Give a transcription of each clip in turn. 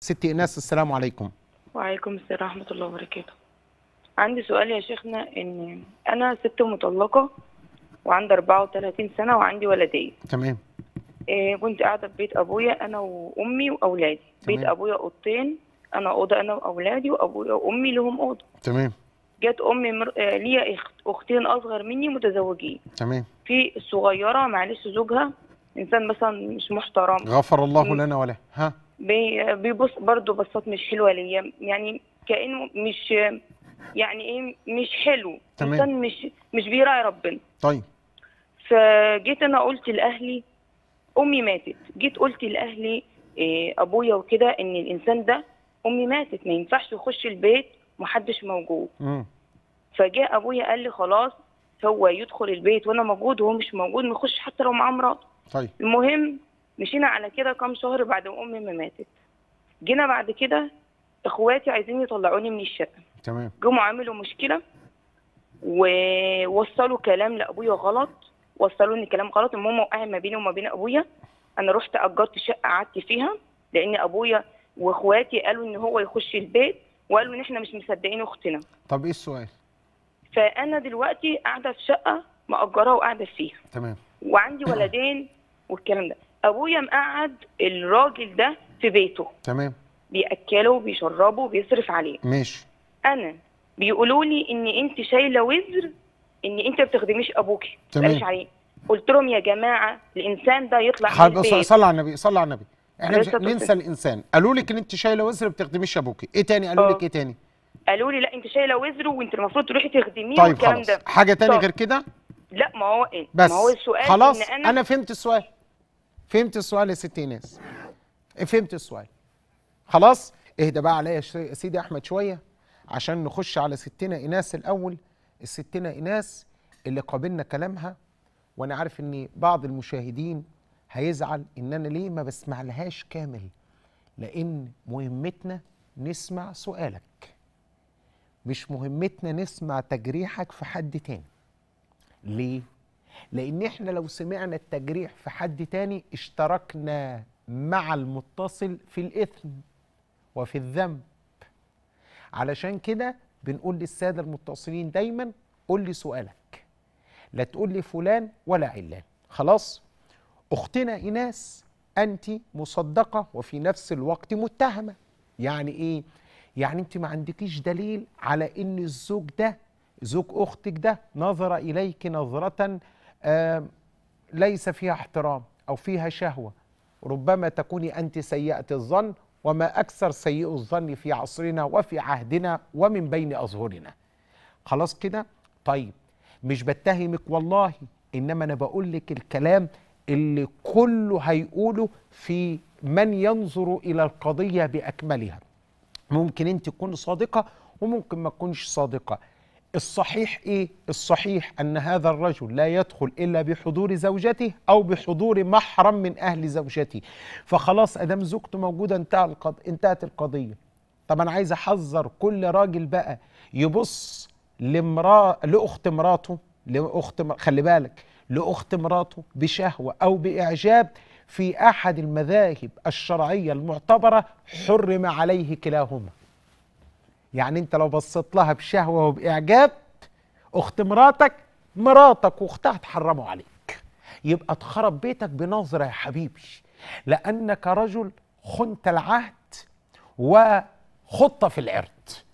ستي إيناس السلام عليكم وعليكم السلام ورحمة الله وبركاته عندي سؤال يا شيخنا إن أنا ست مطلقة وعندي 34 سنة وعندي ولدين تمام إيه كنت قاعدة في بيت أبويا أنا وأمي وأولادي تمام. بيت أبويا أوضتين أنا أوضة أنا وأولادي وأبويا وأمي لهم أوضة تمام جت امي مر... آه، ليا اخت اختين اصغر مني متزوجين تمام في الصغيره معلش زوجها انسان مثلا مش محترم غفر الله لنا وله ها بيبص برضو بصات مش حلوه ليا يعني كانه مش يعني ايه مش حلو تمام مش مش بيراعي ربنا طيب فجيت انا قلت لاهلي امي ماتت جيت قلت لاهلي إيه ابويا وكده ان الانسان ده امي ماتت ما ينفعش يخش البيت محدش موجود فجاء ابويا قال لي خلاص هو يدخل البيت وانا موجود وهو مش موجود ما يخش حتى لو معاه مراته طيب المهم مشينا على كده كام شهر بعد ما امي ما ماتت جينا بعد كده اخواتي عايزين يطلعوني من الشقه تمام جم عملوا مشكله ووصلوا كلام لابويا غلط وصلوا ان كلام غلط المهم وقعت ما بيني وما بين ابويا انا رحت اجرت شقه قعدت فيها لان ابويا واخواتي قالوا ان هو يخش البيت وقالوا ان احنا مش مصدقين اختنا طب ايه السؤال فانا دلوقتي قاعده في شقه مأجرة وقاعده فيها تمام وعندي ولدين والكلام ده ابويا مقعد الراجل ده في بيته تمام بياكله وبيشربه وبيصرف عليه ماشي انا بيقولوا لي ان انت شايله وزر ان انت ما بتخدميش ابوكي تمام عليه قلت لهم يا جماعه الانسان ده يطلع من البيت صلى على النبي صلى على النبي احنا مش ننسى الانسان قالوا لك ان انت شايله وزر ما بتخدميش ابوكي ايه تاني قالوا لك آه. ايه تاني قالوا لي لا انت شايله وزر وانت المفروض تروحي تخدميه طيب والكلام ده حاجه تاني طب. غير كده لا ما هو إيه؟ بس ما هو السؤال خلاص إن انا, أنا فهمت السؤال فهمت السؤال يا ست ناس فهمت السؤال خلاص اهدى بقى عليا يا سيدي احمد شويه عشان نخش على ستنا ايناس الاول الستنا ايناس اللي قابلنا كلامها وانا عارف ان بعض المشاهدين هيزعل ان انا ليه ما بسمع لهاش كامل لان مهمتنا نسمع سؤالك مش مهمتنا نسمع تجريحك في حد تاني ليه لان احنا لو سمعنا التجريح في حد تاني اشتركنا مع المتصل في الاثم وفي الذنب علشان كده بنقول للساده المتصلين دايما قول لي سؤالك لا تقول لي فلان ولا علان خلاص اختنا ايناس انت مصدقه وفي نفس الوقت متهمه يعني ايه يعني انت ما عندكيش دليل على ان الزوج ده زوج اختك ده نظر اليك نظره ليس فيها احترام أو فيها شهوة ربما تكوني أنت سيئة الظن وما أكثر سيء الظن في عصرنا وفي عهدنا ومن بين أظهرنا خلاص كده طيب مش بتهمك والله إنما أنا بقول لك الكلام اللي كله هيقوله في من ينظر إلى القضية بأكملها ممكن أنت تكون صادقة وممكن ما تكونش صادقة الصحيح ايه الصحيح ان هذا الرجل لا يدخل الا بحضور زوجته او بحضور محرم من اهل زوجته فخلاص ادام زوجته موجوده انتهى القض... انتهت القضيه طب انا عايز احذر كل راجل بقى يبص لامراه لاخت مراته لاخت مر... خلي بالك لاخت مراته بشهوه او باعجاب في احد المذاهب الشرعيه المعتبره حرم عليه كلاهما يعني انت لو بصيت لها بشهوه وباعجاب اخت مراتك مراتك واختها اتحرموا عليك يبقى تخرب بيتك بنظره يا حبيبي لانك رجل خنت العهد وخطه في العرض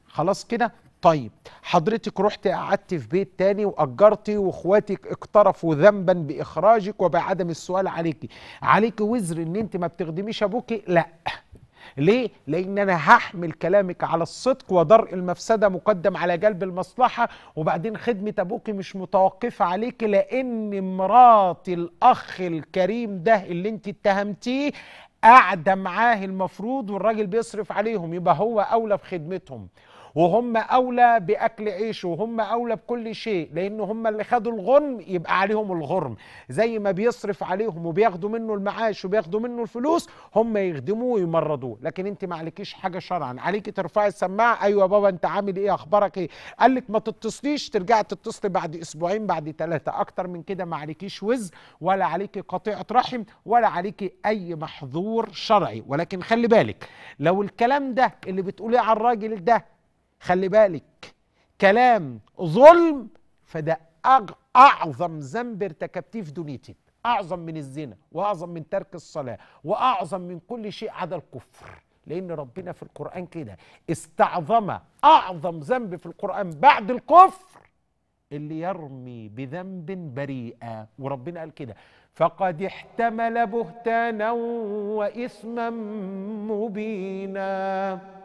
خلاص كده طيب حضرتك رحت قعدت في بيت تاني واجرتي واخواتك اقترفوا ذنبا باخراجك وبعدم السؤال عليكي عليكي وزر ان انت ما بتخدميش ابوكي لا ليه؟ لأن أنا هحمل كلامك على الصدق ودرء المفسدة مقدم على جلب المصلحة وبعدين خدمة أبوكي مش متوقفة عليك لأن مرات الأخ الكريم ده اللي أنت اتهمتيه قاعدة معاه المفروض والراجل بيصرف عليهم يبقى هو أولى بخدمتهم وهم أولى بأكل عيشه وهم أولى بكل شيء لأن هم اللي خدوا الغنم يبقى عليهم الغرم زي ما بيصرف عليهم وبياخدوا منه المعاش وبياخدوا منه الفلوس هم يخدموه ويمرضوه لكن أنت ما عليكيش حاجة شرعا عليكي ترفعي السماعة أيوة بابا أنت عامل إيه أخبارك إيه قال لك ما تتصليش ترجعي تتصلي بعد أسبوعين بعد ثلاثة أكتر من كده ما عليكيش وز ولا عليكي قطيعة رحم ولا عليكي أي محظور شرعي ولكن خلي بالك لو الكلام ده اللي بتقوليه على الراجل ده خلي بالك كلام ظلم فده اعظم ذنب ارتكبتيه في دنيتك اعظم من الزنا واعظم من ترك الصلاه واعظم من كل شيء عدا الكفر لان ربنا في القران كده استعظم اعظم ذنب في القران بعد الكفر اللي يرمي بذنب بريئا وربنا قال كده فقد احتمل بهتانا واثما مبينا